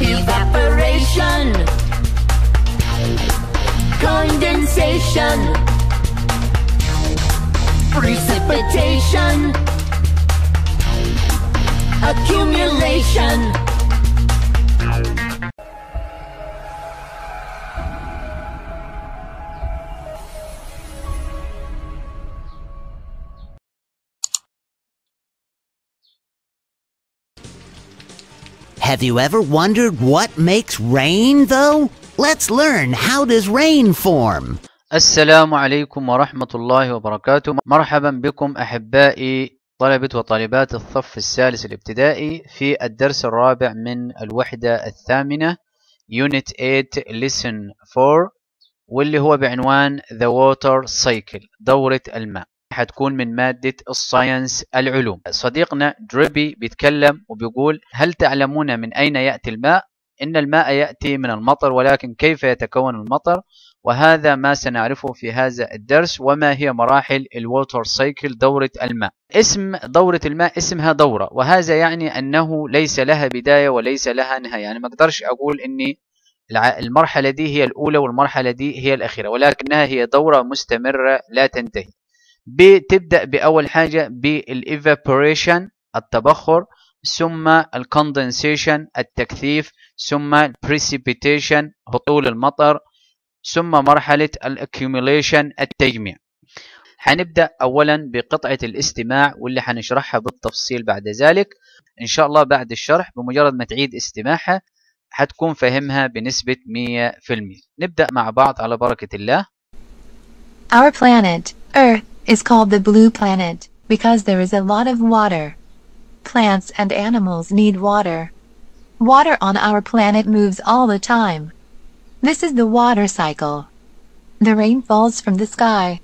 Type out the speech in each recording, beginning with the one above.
evaporation, condensation, precipitation, accumulation. Have you ever wondered what makes rain though? Let's learn how does rain form. السلام عليكم ورحمة الله وبركاته مرحبا بكم أحبائي طلبة وطالبات الصف الثالث الابتدائي في الدرس الرابع من الوحدة الثامنة Unit 8 Lesson 4 واللي هو بعنوان The Water Cycle دورة الماء حتكون من مادة الساينس العلوم صديقنا دريبي بيتكلم وبيقول هل تعلمون من أين يأتي الماء؟ إن الماء يأتي من المطر ولكن كيف يتكون المطر؟ وهذا ما سنعرفه في هذا الدرس وما هي مراحل الووتر سايكل دورة الماء اسم دورة الماء اسمها دورة وهذا يعني أنه ليس لها بداية وليس لها نهاية يعني ما أقدرش أقول أني المرحلة دي هي الأولى والمرحلة دي هي الأخيرة ولكنها هي دورة مستمرة لا تنتهي بتبدأ بأول حاجة بالإيفابوريشن التبخر ثم الكوندنسيشن التكثيف ثم البريسيبيتيشن هطول المطر ثم مرحلة الاكيوميليشن التجميع هنبدأ أولا بقطعة الاستماع واللي هنشرحها بالتفصيل بعد ذلك إن شاء الله بعد الشرح بمجرد ما تعيد استماعها هتكون فاهمها بنسبة 100% نبدأ مع بعض على بركة الله Our planet, Earth is called the blue planet because there is a lot of water. Plants and animals need water. Water on our planet moves all the time. This is the water cycle. The rain falls from the sky.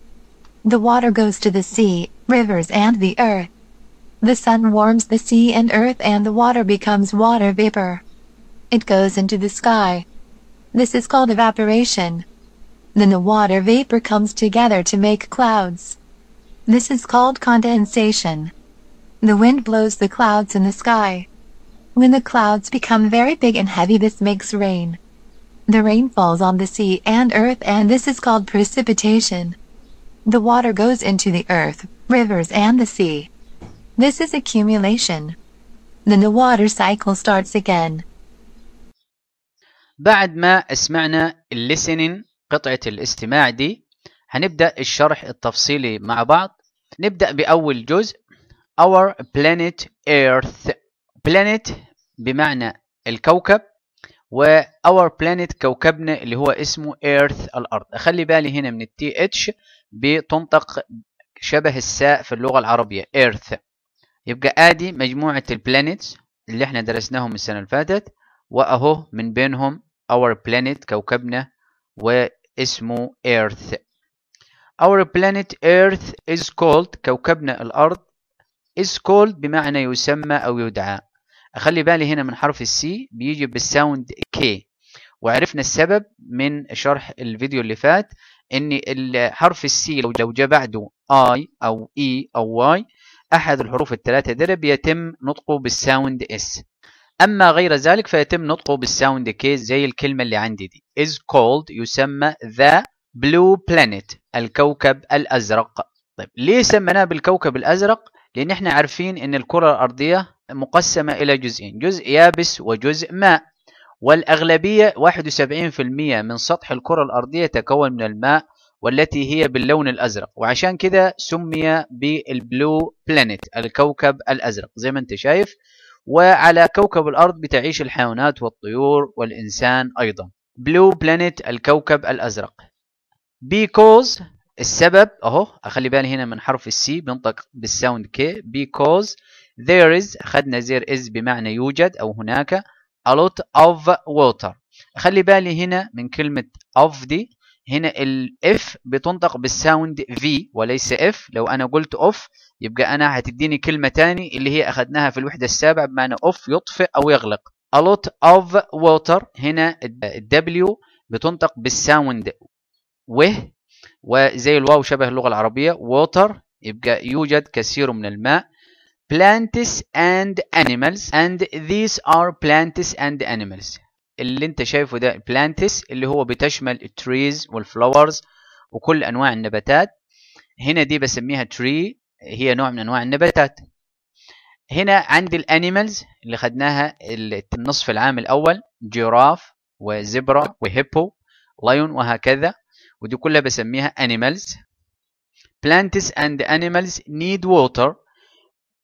The water goes to the sea, rivers and the earth. The sun warms the sea and earth and the water becomes water vapor. It goes into the sky. This is called evaporation. Then the water vapor comes together to make clouds. This is called condensation. The wind blows the clouds in the sky. When the clouds become very big and heavy, this makes rain. The rain falls on the sea and earth, and this is called precipitation. The water goes into the earth, rivers, and the sea. This is accumulation. Then the water cycle starts again. بعد ما سمعنا listening قطعة الاستماع دي هنبدأ الشرح التفصيلي مع بعض نبدأ بأول جزء Our Planet Earth Planet بمعنى الكوكب و Our Planet كوكبنا اللي هو اسمه Earth الأرض أخلي بالي هنا من التي اتش بتنطق شبه الساء في اللغة العربية Earth يبقى آدي مجموعة البلانيتس اللي احنا درسناهم السنة اللي فاتت وأهو من بينهم Our Planet كوكبنا واسمه Earth Our planet Earth is called كوكبنا الأرض is called بمعنى يسمى أو يدعى أخلي بالي هنا من حرف السي بيجي بالساوند كي وعرفنا السبب من شرح الفيديو اللي فات ان حرف السي لو جاء بعده اي او اي e او واي احد الحروف الثلاثه دل بيتم نطقه بالساوند اس اما غير ذلك فيتم نطقه بالساوند كي زي الكلمه اللي عندي دي is called يسمى the blue planet الكوكب الأزرق طيب ليه سميناه بالكوكب الأزرق؟ لأن احنا عارفين أن الكرة الأرضية مقسمة إلى جزئين جزء يابس وجزء ماء والأغلبية 71% من سطح الكرة الأرضية يتكون من الماء والتي هي باللون الأزرق وعشان كده سمي بالبلو بلانيت الكوكب الأزرق زي ما انت شايف وعلى كوكب الأرض بتعيش الحيوانات والطيور والإنسان أيضا بلو بلانيت الكوكب الأزرق because السبب اهو اخلي بالي هنا من حرف السي بينطق بالساوند كي because there is اخذنا there is بمعنى يوجد او هناك a lot of water اخلي بالي هنا من كلمة of دي هنا الاف بتنطق بالساوند في وليس اف لو انا قلت اوف يبقى انا هتديني كلمة تاني اللي هي اخذناها في الوحدة السابعة بمعنى اوف يطفئ او يغلق a lot of water هنا الدبليو بتنطق بالساوند و وزي الواو شبه اللغة العربية water يبقى يوجد كثير من الماء plants and animals and these are plants and animals اللي انت شايفه ده plants اللي هو بتشمل trees والflowers وكل انواع النباتات هنا دي بسميها tree هي نوع من انواع النباتات هنا عندي الانيمالز اللي خدناها النصف العام الاول جيراف وزبرة وهيبو لايون وهكذا ودي كلها بسميها animals plants and animals need water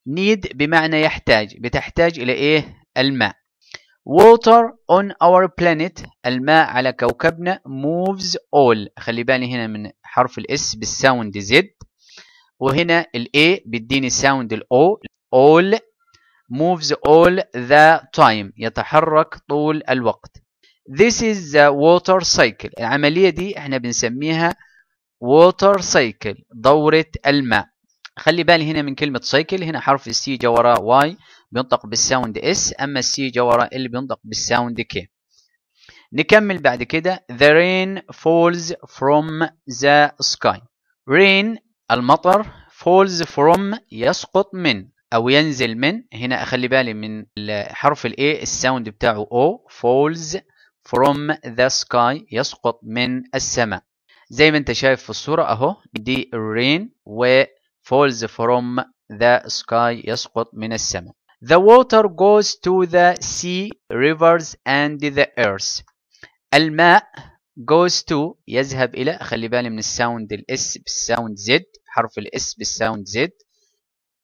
need بمعنى يحتاج بتحتاج إلى إيه الماء water on our planet الماء على كوكبنا moves all خلي بالي هنا من حرف الاس بالساوند زد وهنا الاي بيديني ساوند الاو all moves all the time يتحرك طول الوقت This is the water cycle العملية دي احنا بنسميها water cycle دورة الماء خلي بالي هنا من كلمة cycle هنا حرف السي جا وراه y بينطق بالساوند اس اما السي جا وراه ال بينطق بالساوند كي نكمل بعد كده the rain falls from the sky rain المطر falls from يسقط من او ينزل من هنا اخلي بالي من حرف الاي الساوند بتاعه او falls from the sky يسقط من السماء زي ما انت شايف في الصورة اهو دي الرين و falls from the sky يسقط من السماء the water goes to the sea rivers and the earth الماء goes to يذهب إلى خلي بالي من الساوند الاس بالساوند زد حرف الاس بالساوند زد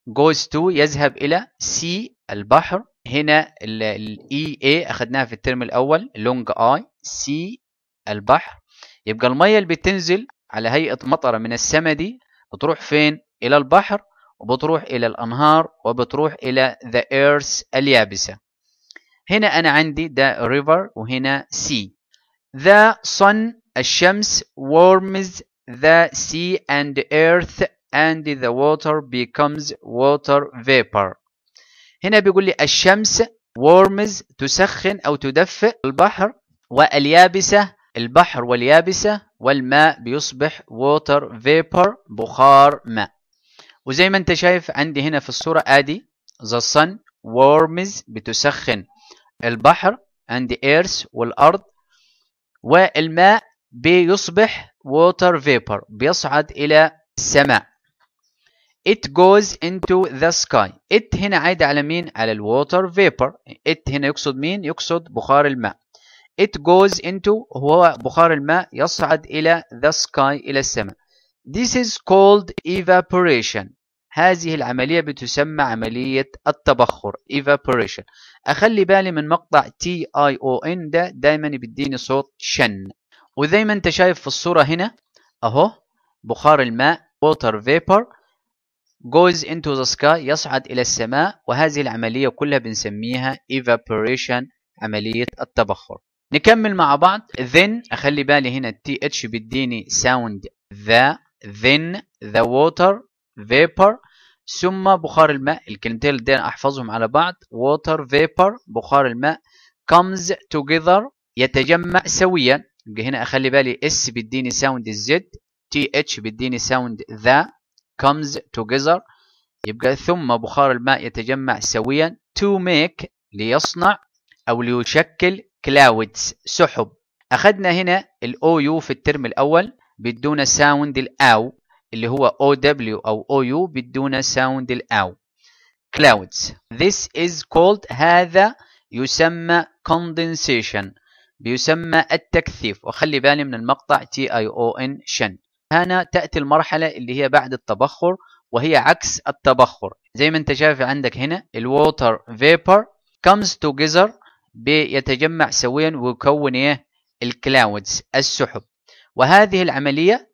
goes to يذهب إلى سي البحر هنا الاي اي e اخدناها في الترم الاول لونج اي سي البحر يبقى الميه اللي بتنزل على هيئه مطره من السماء دي بتروح فين الى البحر وبتروح الى الانهار وبتروح الى ذا ايرث اليابسه هنا انا عندي ذا ريفر وهنا سي ذا sun الشمس warms the sea and earth and the water becomes water vapor هنا بيقول لي الشمس وورمز تسخن أو تدفئ البحر واليابسة البحر واليابسة والماء بيصبح water vapor بخار ماء وزي ما انت شايف عندي هنا في الصورة ادي the sun warms بتسخن البحر عندي earth والأرض والماء بيصبح water vapor بيصعد إلى السماء It goes into the sky. It هنا عايدة على مين؟ على الووتر vapor. It هنا يقصد مين؟ يقصد بخار الماء. It goes into هو بخار الماء يصعد إلى the sky إلى السماء. This is called evaporation. هذه العملية بتسمى عملية التبخر evaporation. أخلي بالي من مقطع T I O N ده دايما بيديني صوت شن. وزي ما أنت شايف في الصورة هنا أهو بخار الماء water vapor goes into the sky يصعد إلى السماء وهذه العملية كلها بنسميها evaporation عملية التبخر نكمل مع بعض then أخلي بالي هنا th اتش بيديني sound the then the water vapor ثم بخار الماء الكلمتين اللي أحفظهم على بعض water vapor بخار الماء comes together يتجمع سويا هنا أخلي بالي S بيديني sound الزد تي اتش بيديني sound the comes together يبقى ثم بخار الماء يتجمع سويا to make ليصنع أو ليشكل clouds سحب أخذنا هنا الـ OU في الترم الأول بدون ساوند الأو اللي هو OW أو OU بدون ساوند الأو clouds this is called هذا يسمى condensation بيسمى التكثيف وخلي بالي من المقطع T-I-O-N شن هنا تأتي المرحلة اللي هي بعد التبخر وهي عكس التبخر زي ما انت شايف عندك هنا الووتر فيبر comes together بيتجمع سويا ويكون ايه الكلاودز السحب وهذه العملية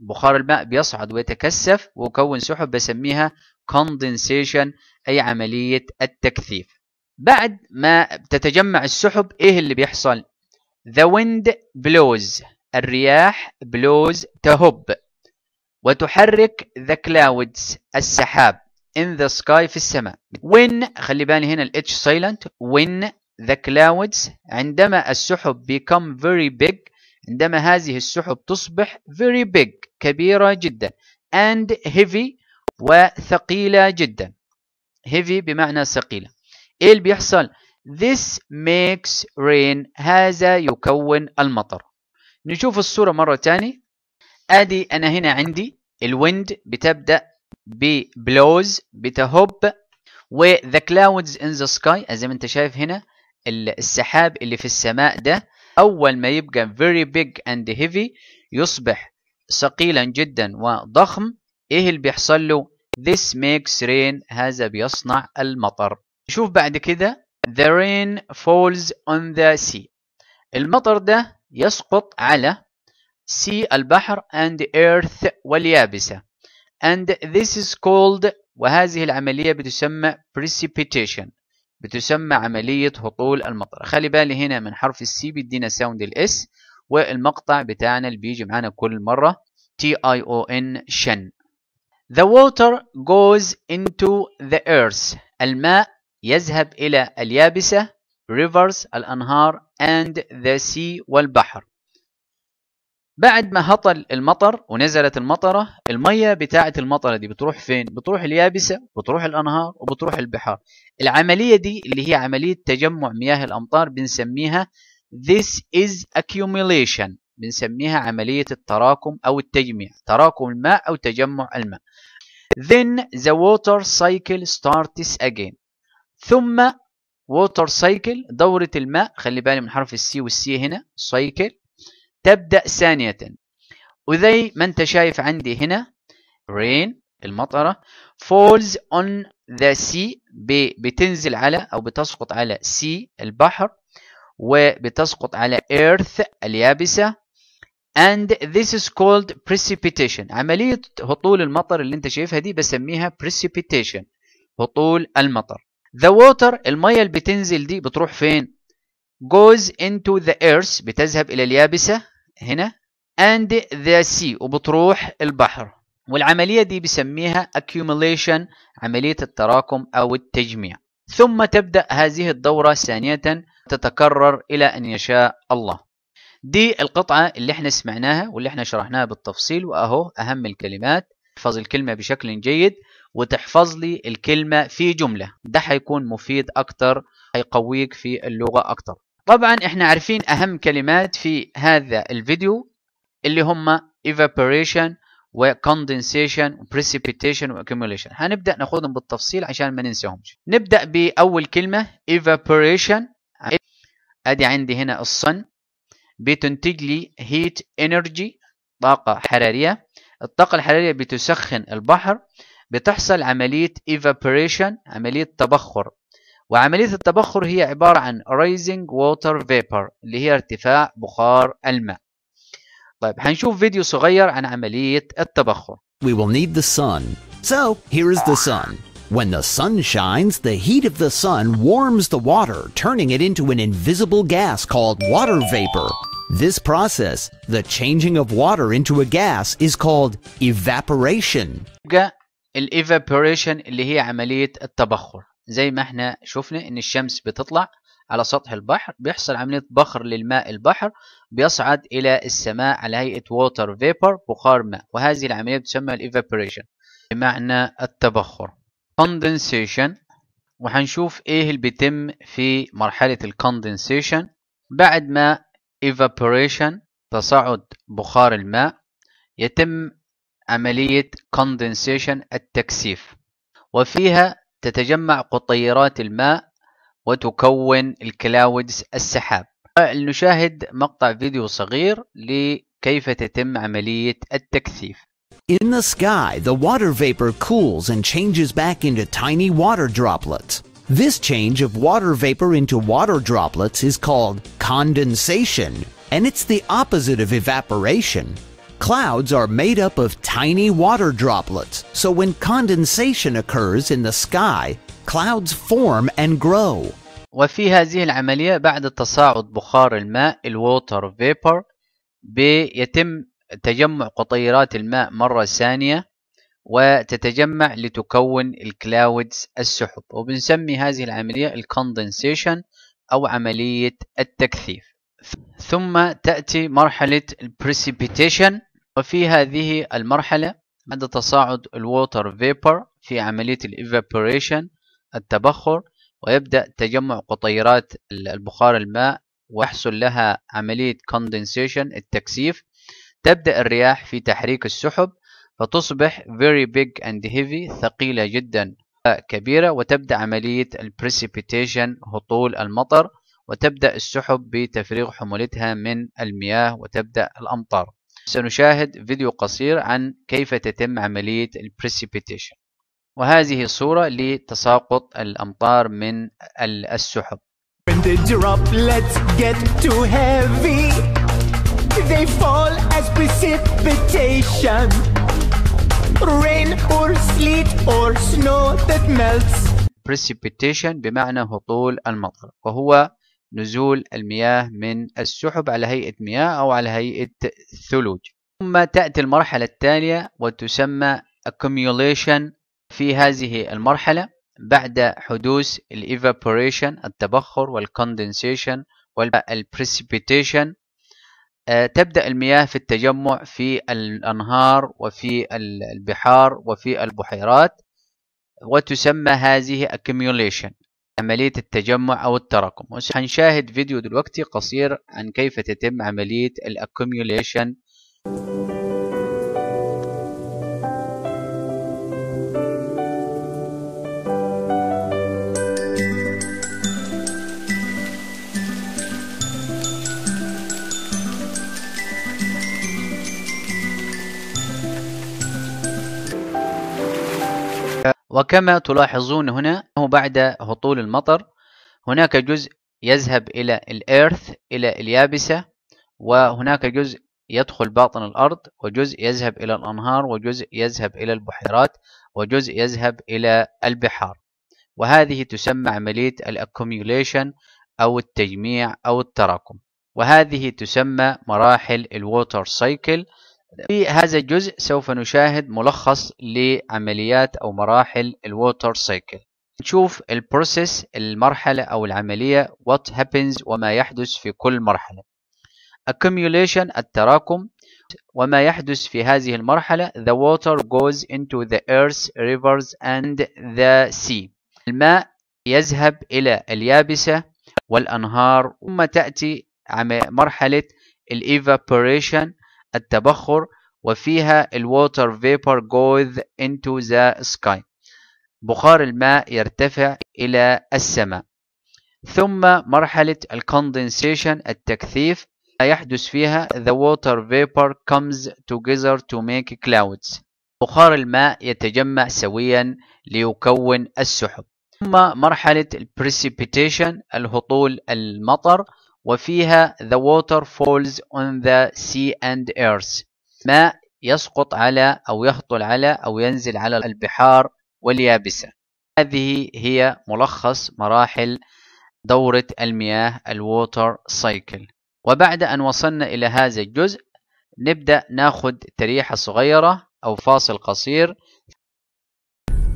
بخار الماء بيصعد ويتكثف ويكون سحب بسميها condensation أي عملية التكثيف بعد ما تتجمع السحب إيه اللي بيحصل The wind blows الرياح blows تهب وتحرك the clouds السحاب in the sky في السماء when خلي بالي هنا الاتش silent when the clouds عندما السحب become very big عندما هذه السحب تصبح very big كبيرة جدا and heavy وثقيلة جدا heavy بمعنى ثقيلة ايه اللي بيحصل this makes rain هذا يكون المطر نشوف الصورة مرة تاني ادي انا هنا عندي الويند بتبدأ ببلوز بتهب و the clouds in the sky زي ما انت شايف هنا السحاب اللي في السماء ده اول ما يبقى very big and heavy يصبح ثقيلا جدا وضخم ايه اللي بيحصل له this makes rain هذا بيصنع المطر شوف بعد كده the rain falls on the sea المطر ده يسقط على سي البحر and earth واليابسة and this is called وهذه العملية بتسمى precipitation بتسمى عملية هطول المطر خلي بالي هنا من حرف السي بيدينا ساوند الاس والمقطع بتاعنا اللي بيجي معانا كل مرة تي اي او ان شن The water goes into the earth الماء يذهب إلى اليابسة rivers الأنهار and the sea والبحر بعد ما هطل المطر ونزلت المطرة المية بتاعة المطرة دي بتروح فين؟ بتروح اليابسة بتروح الأنهار وبتروح البحار العملية دي اللي هي عملية تجمع مياه الأمطار بنسميها this is accumulation بنسميها عملية التراكم أو التجميع تراكم الماء أو تجمع الماء then the water cycle starts again ثم ووتر سايكل دورة الماء خلي بالي من حرف السي والسي هنا سايكل تبدأ ثانية وذي ما انت شايف عندي هنا rain المطرة falls on the sea بتنزل على أو بتسقط على سي البحر وبتسقط على earth اليابسة and this is called precipitation عملية هطول المطر اللي انت شايفها دي بسميها precipitation هطول المطر ذا ووتر الميه اللي بتنزل دي بتروح فين goes into the earth بتذهب الى اليابسه هنا and the sea وبتروح البحر والعملية دي بسميها accumulation عملية التراكم أو التجميع ثم تبدأ هذه الدورة ثانية تتكرر إلى أن يشاء الله دي القطعة اللي احنا سمعناها واللي احنا شرحناها بالتفصيل وأهو أهم الكلمات احفظ الكلمة بشكل جيد وتحفظ لي الكلمة في جملة ده هيكون مفيد أكتر هيقويك في اللغة أكتر طبعا احنا عارفين أهم كلمات في هذا الفيديو اللي هم evaporation و condensation و precipitation و accumulation هنبدأ ناخدهم بالتفصيل عشان ما ننساهمش نبدأ بأول كلمة evaporation أدي عندي هنا الصن بتنتج لي heat energy طاقة حرارية الطاقة الحرارية بتسخن البحر بتحصل عملية evaporation عملية تبخر وعملية التبخر هي عبارة عن rising water vapor اللي هي ارتفاع بخار الماء طيب هنشوف فيديو صغير عن عملية التبخر We will need the sun So here is the sun When the sun shines, the heat of the sun warms the water, turning it into an invisible gas called water vapor. This process, the changing of water into a gas, is called evaporation. الايفابوريشن اللي هي عمليه التبخر زي ما احنا شفنا ان الشمس بتطلع على سطح البحر بيحصل عمليه بخر للماء البحر بيصعد الى السماء على هيئه ووتر فيبر بخار ماء وهذه العمليه تسمى الايفابوريشن بمعنى التبخر كوندنسيشن وهنشوف ايه اللي بيتم في مرحله الكوندنسيشن بعد ما evaporation تصاعد بخار الماء يتم عملية condensation التكثيف وفيها تتجمع قطيرات الماء وتكون الكلاودز السحاب نشاهد مقطع فيديو صغير لكيف تتم عملية التكثيف In the sky, the water vapor cools and changes back into tiny water droplets. This change of water vapor into water droplets is called condensation, and it's the opposite of evaporation. Clouds are made up of tiny water droplets, so when condensation occurs in the sky, clouds form and grow. وفي هذه العملية بعد تصاعد بخار الماء الووتر فيبر بيتم تجمع قطيرات الماء مرة ثانية وتتجمع لتكون الكلاودز السحب وبنسمي هذه العملية الكوندنسيشن أو عملية التكثيف ثم تأتي مرحلة البريسيبيتيشن وفي هذه المرحلة عند تصاعد الووتر فيبر في عملية الإيفابوريشن التبخر ويبدأ تجمع قطيرات البخار الماء ويحصل لها عملية كوندنسيشن التكثيف تبدأ الرياح في تحريك السحب فتصبح very big and heavy ثقيلة جدا كبيرة وتبدأ عملية البريسيبيتيشن هطول المطر وتبدأ السحب بتفريغ حمولتها من المياه وتبدأ الأمطار سنشاهد فيديو قصير عن كيف تتم عملية البريسيبيتيشن وهذه صورة لتساقط الأمطار من السحب When they drop, let's get too heavy. They fall as precipitation. Rain or sleet or snow that melts. Precipitation بمعنى هطول المطر وهو نزول المياه من السحب على هيئة مياه أو على هيئة ثلوج ثم تأتي المرحلة التالية وتسمى accumulation في هذه المرحلة بعد حدوث evaporation التبخر والcondensation والprecipitation آه، تبدأ المياه في التجمع في الأنهار وفي البحار وفي البحيرات وتسمى هذه accumulation عملية التجمع أو التراكم وسنشاهد فيديو دلوقتي قصير عن كيف تتم عملية الاكوميوليشن وكما تلاحظون هنا بعد هطول المطر هناك جزء يذهب إلى الإيرث إلى اليابسة وهناك جزء يدخل باطن الأرض وجزء يذهب إلى الأنهار وجزء يذهب إلى البحيرات وجزء يذهب إلى البحار وهذه تسمى عملية الأكوميوليشن أو التجميع أو التراكم وهذه تسمى مراحل الووتر سايكل في هذا الجزء سوف نشاهد ملخص لعمليات أو مراحل الووتر سايكل نشوف البروسيس المرحلة أو العملية what happens وما يحدث في كل مرحلة accumulation التراكم وما يحدث في هذه المرحلة the water goes into the earth rivers and the sea الماء يذهب إلى اليابسة والأنهار ثم تأتي مرحلة evaporation التبخر وفيها الووتر فيبر جوز into the sky بخار الماء يرتفع إلى السماء ثم مرحلة الكوندنسيشن التكثيف يحدث فيها the water vapor comes together to make clouds بخار الماء يتجمع سويا ليكون السحب ثم مرحلة البريسيبيتيشن الهطول المطر وفيها The water falls on the sea and earth ماء يسقط على أو يهطل على أو ينزل على البحار واليابسة هذه هي ملخص مراحل دورة المياه الووتر سايكل وبعد أن وصلنا إلى هذا الجزء نبدأ ناخد تريحة صغيرة أو فاصل قصير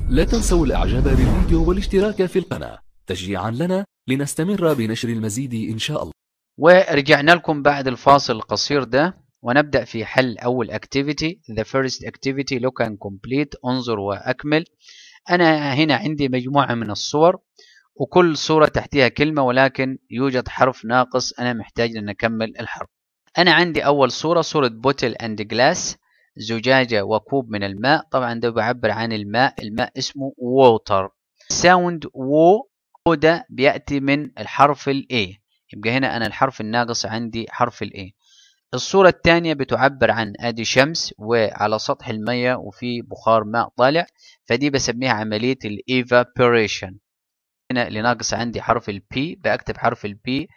لا تنسوا الإعجاب بالفيديو والاشتراك في القناة تشجيعا لنا لنستمر بنشر المزيد إن شاء الله ورجعنا لكم بعد الفاصل القصير ده ونبدأ في حل أول activity the first activity look and complete انظر وأكمل أنا هنا عندي مجموعة من الصور وكل صورة تحتها كلمة ولكن يوجد حرف ناقص أنا محتاج أن أكمل الحرف أنا عندي أول صورة صورة بوتل أند جلاس زجاجة وكوب من الماء طبعا ده بعبر عن الماء الماء اسمه ووتر ساوند وو ده بيأتي من الحرف الاي يبقى هنا أنا الحرف الناقص عندي حرف الاي الصورة الثانية بتعبر عن أدي شمس وعلى سطح المية وفي بخار ماء طالع فدي بسميها عملية الإيفابوريشن هنا اللي ناقص عندي حرف البي بكتب حرف البي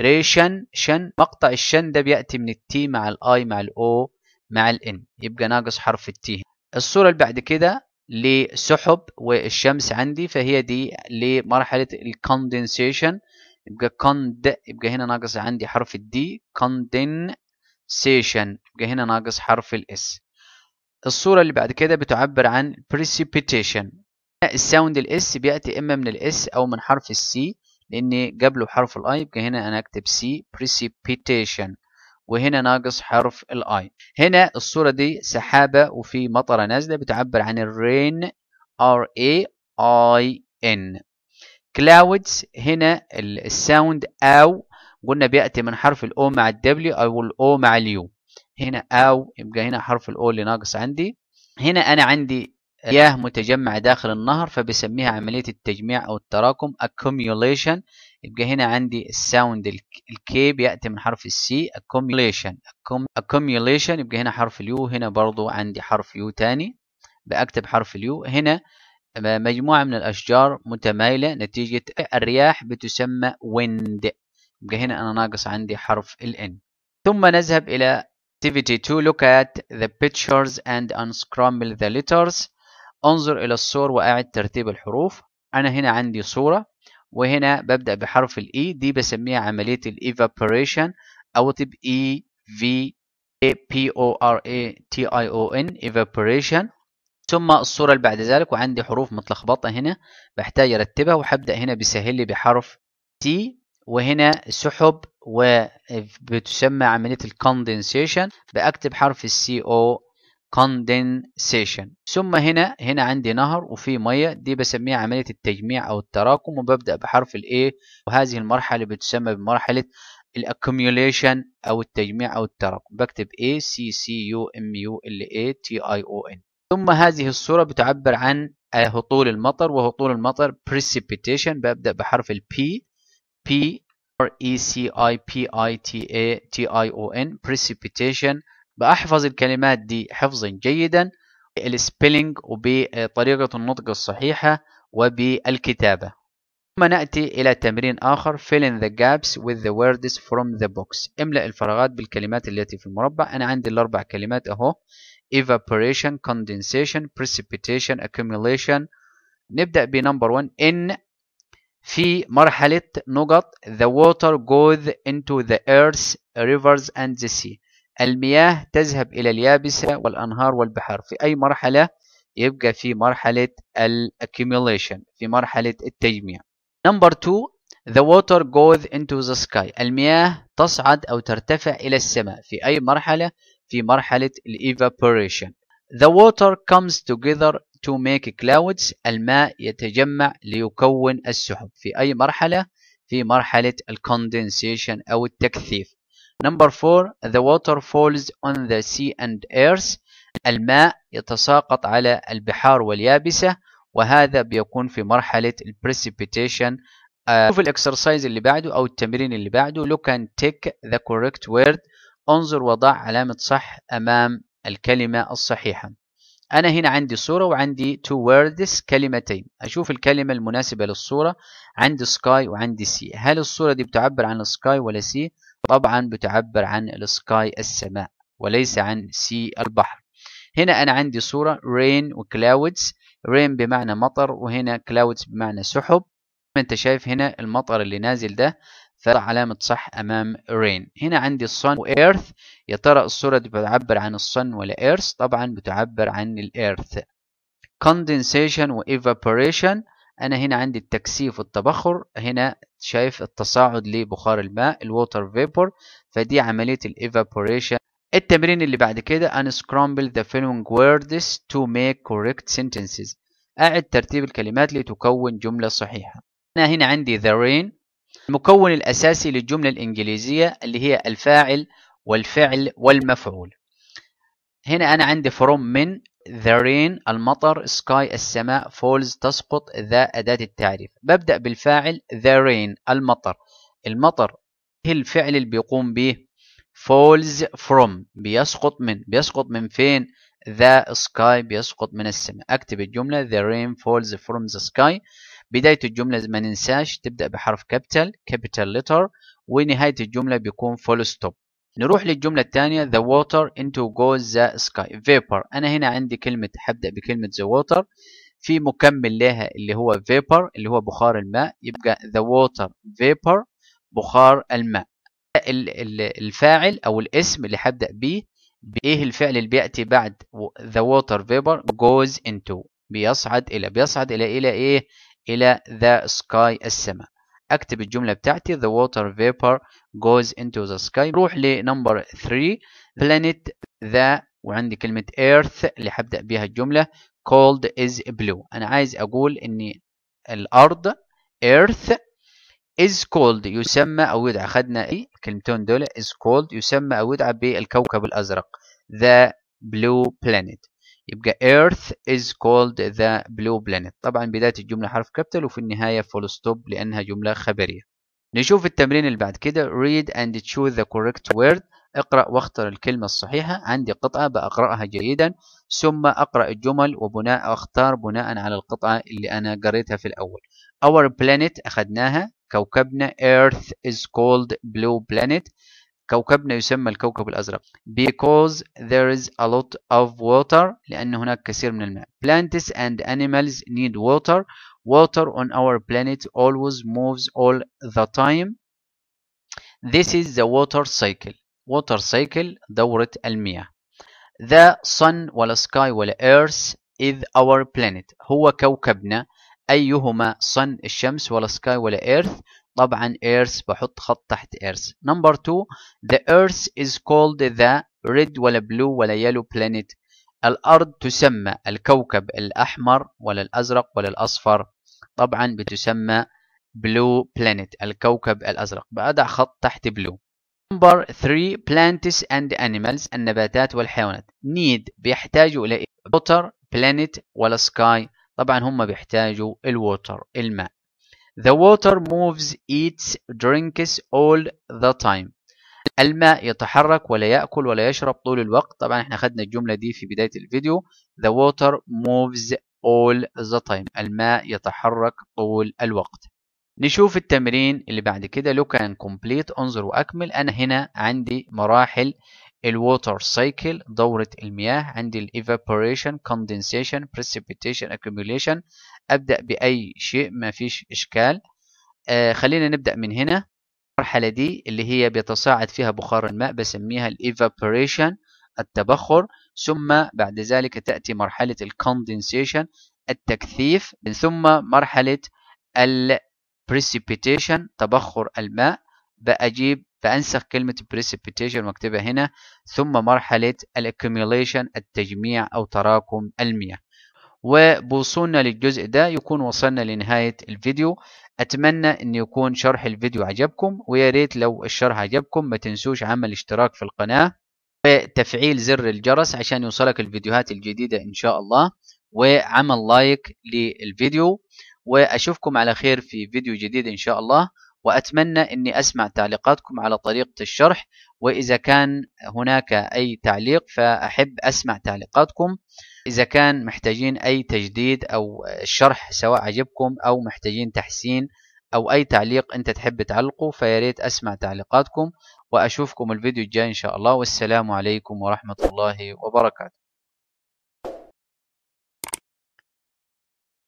ريشن شن مقطع الشن ده بيأتي من التي مع الاي مع الاو مع الان يبقى ناقص حرف التي الصورة اللي بعد كده لسحب والشمس عندي فهي دي لمرحله الكوندنسيشن يبقى كوند يبقى هنا ناقص عندي حرف الدي كوندنسيشن يبقى هنا ناقص حرف الاس الصوره اللي بعد كده بتعبر عن precipitation الساوند الاس بياتي اما من الاس او من حرف السي لان قبله حرف الاي يبقى هنا انا اكتب سي precipitation وهنا ناقص حرف الاي هنا الصورة دي سحابة وفي مطرة نازلة بتعبر عن الرين ار اي اي ان كلاودز هنا الساوند او قلنا بياتي من حرف الاو مع الدبليو او الاو مع اليو هنا او يبقى هنا حرف الاو اللي ناقص عندي هنا انا عندي مياه متجمعة داخل النهر فبسميها عملية التجميع أو التراكم accumulation يبقى هنا عندي الساوند الكي بياتي من حرف السي اكوميليشن اكوميليشن يبقى هنا حرف اليو هنا برضو عندي حرف يو تاني بكتب حرف اليو هنا مجموعة من الأشجار متمايلة نتيجة الرياح بتسمى ويند يبقى هنا أنا ناقص عندي حرف ال N ثم نذهب إلى activity 2 look at the pictures and unscramble the letters انظر إلى الصور وأعد ترتيب الحروف أنا هنا عندي صورة وهنا ببدأ بحرف الاي E دي بسميها عملية الايفابوريشن evaporation أو تب اي في اي بي او ار اي تي اي او ان evaporation ثم الصورة اللي بعد ذلك وعندي حروف متلخبطة هنا بحتاج أرتبها وهبدأ هنا بيسهل لي بحرف T وهنا سحب وبتسمى عملية الكوندنسيشن بأكتب حرف السي او condensation ثم هنا هنا عندي نهر وفيه ميه دي بسميها عمليه التجميع او التراكم وببدا بحرف الاي وهذه المرحله بتسمى بمرحله الاكيوميوليشن او التجميع او التراكم بكتب A C C U M U L A T I O N ثم هذه الصوره بتعبر عن هطول المطر وهطول المطر precipitation ببدا بحرف ال P P R E C I P I T A T I O N precipitation بأحفظ الكلمات دي حفظا جيدا بالسبيلينج وبطريقة النطق الصحيحة وبالكتابة ثم نأتي إلى تمرين آخر fill in the gaps with the words from the box املأ الفراغات بالكلمات التي في المربع أنا عندي الأربع كلمات أهو evaporation condensation precipitation accumulation نبدأ بنمبر 1 in في مرحلة نقط the water goes into the earth rivers and the sea المياه تذهب إلى اليابسة والأنهار والبحار في أي مرحلة يبقى في مرحلة accumulation في مرحلة التجميع نمبر 2 The water goes into the sky المياه تصعد أو ترتفع إلى السماء في أي مرحلة في مرحلة evaporation The water comes together to make clouds الماء يتجمع ليكون السحب في أي مرحلة في مرحلة الكوندنسيشن أو التكثيف Number four, the water falls on the sea and earth. الماء يتساقط على البحار واليابسة وهذا بيكون في مرحلة precipitation. آه، شوف الاكسرسايز اللي بعده أو التمرين اللي بعده. Look and tick the correct word. انظر وضع علامة صح أمام الكلمة الصحيحة. أنا هنا عندي صورة وعندي two words كلمتين أشوف الكلمة المناسبة للصورة عندي sky وعندي sea هل الصورة دي بتعبر عن sky ولا sea طبعا بتعبر عن السكاي السماء وليس عن سي البحر هنا أنا عندي صورة رين وكلاودز رين بمعنى مطر وهنا كلاودز بمعنى سحب انت شايف هنا المطر اللي نازل ده فضع علامة صح أمام رين هنا عندي الصن وايرث يا ترى الصورة دي بتعبر عن الصن ولا ايرث طبعا بتعبر عن الايرث كوندنسيشن وايفابوريشن انا هنا عندي التكثيف والتبخر هنا شايف التصاعد لبخار الماء الووتر فيبور فدي عمليه الايفابوريشن التمرين اللي بعد كده سكرامبل ذا following ووردز تو ميك كوركت سنتنسز أعد ترتيب الكلمات لتكون جملة صحيحة أنا هنا عندي the rain المكون الأساسي للجملة الإنجليزية اللي هي الفاعل والفعل والمفعول هنا أنا عندي from من the rain المطر sky السماء falls تسقط ذا أداة التعريف ببدأ بالفاعل the rain المطر المطر هي الفعل اللي بيقوم به falls from بيسقط من بيسقط من فين the sky بيسقط من السماء اكتب الجملة the rain falls from the sky بداية الجملة ما ننساش تبدأ بحرف capital capital letter ونهاية الجملة بيكون full stop نروح للجملة الثانية the water into goes the sky vapor أنا هنا عندي كلمة هبدأ بكلمة the water في مكمل لها اللي هو vapor اللي هو بخار الماء يبقى the water vapor بخار الماء الفاعل أو الاسم اللي هبدأ بيه بإيه الفعل اللي بيأتي بعد the water vapor goes into بيصعد إلى بيصعد إلى إلى إيه إلى the sky السماء اكتب الجمله بتاعتي the water vapor goes into the sky روح لنمبر 3 planet the وعندي كلمه earth اللي هبدا بيها الجمله cold is blue انا عايز اقول ان الارض earth is cold يسمى او يدعى خدنا اي كلمتين دول is cold يسمى او يدعى بالكوكب الازرق the blue planet يبقى Earth is called the blue planet طبعا بداية الجملة حرف كابتل وفي النهاية فول ستوب لأنها جملة خبرية نشوف التمرين اللي بعد كده read and choose the correct word اقرأ واختر الكلمة الصحيحة عندي قطعة بقرأها جيدا ثم أقرأ الجمل وبناء أختار بناء على القطعة اللي أنا قريتها في الأول Our planet أخذناها كوكبنا Earth is called blue planet كوكبنا يسمى الكوكب الأزرق because there is a lot of water لأن هناك كثير من الماء plants and animals need water water on our planet always moves all the time this is the water cycle water cycle دورة المياه the sun ولا sky ولا earth is our planet هو كوكبنا أيهما sun الشمس ولا sky ولا earth طبعا earth بحط خط تحت earth number 2 the earth is called the red ولا blue ولا yellow planet الأرض تسمى الكوكب الأحمر ولا الأزرق ولا الأصفر طبعا بتسمى blue planet الكوكب الأزرق بأضع خط تحت blue number 3 plants and animals النباتات والحيوانات need بيحتاجوا إلى water planet ولا sky طبعا هم بيحتاجوا الووتر الماء The water moves, eats, drinks all the time. الماء يتحرك ولا يأكل ولا يشرب طول الوقت طبعا احنا خدنا الجملة دي في بداية الفيديو The water moves all the time الماء يتحرك طول الوقت نشوف التمرين اللي بعد كده لو كان complete انظر وأكمل أنا هنا عندي مراحل الووتر سايكل دورة المياه عندي evaporation condensation precipitation accumulation ابدا باي شيء ما فيش اشكال آه خلينا نبدا من هنا المرحله دي اللي هي بيتصاعد فيها بخار الماء بسميها الايفابوريشن التبخر ثم بعد ذلك تاتي مرحله الكوندنسيشن التكثيف ثم مرحله البريسيبيتيشن تبخر الماء بأجيب بأنسخ كلمة precipitation واكتبها هنا ثم مرحلة accumulation التجميع أو تراكم المياه وبوصولنا للجزء ده يكون وصلنا لنهاية الفيديو أتمنى أن يكون شرح الفيديو عجبكم ويا ريت لو الشرح عجبكم ما تنسوش عمل اشتراك في القناة وتفعيل زر الجرس عشان يوصلك الفيديوهات الجديدة إن شاء الله وعمل لايك للفيديو وأشوفكم على خير في فيديو جديد إن شاء الله وأتمنى أني أسمع تعليقاتكم على طريقة الشرح وإذا كان هناك أي تعليق فأحب أسمع تعليقاتكم إذا كان محتاجين أي تجديد أو الشرح سواء عجبكم أو محتاجين تحسين أو أي تعليق أنت تحب تعلقه فياريت أسمع تعليقاتكم وأشوفكم الفيديو الجاي إن شاء الله والسلام عليكم ورحمة الله وبركاته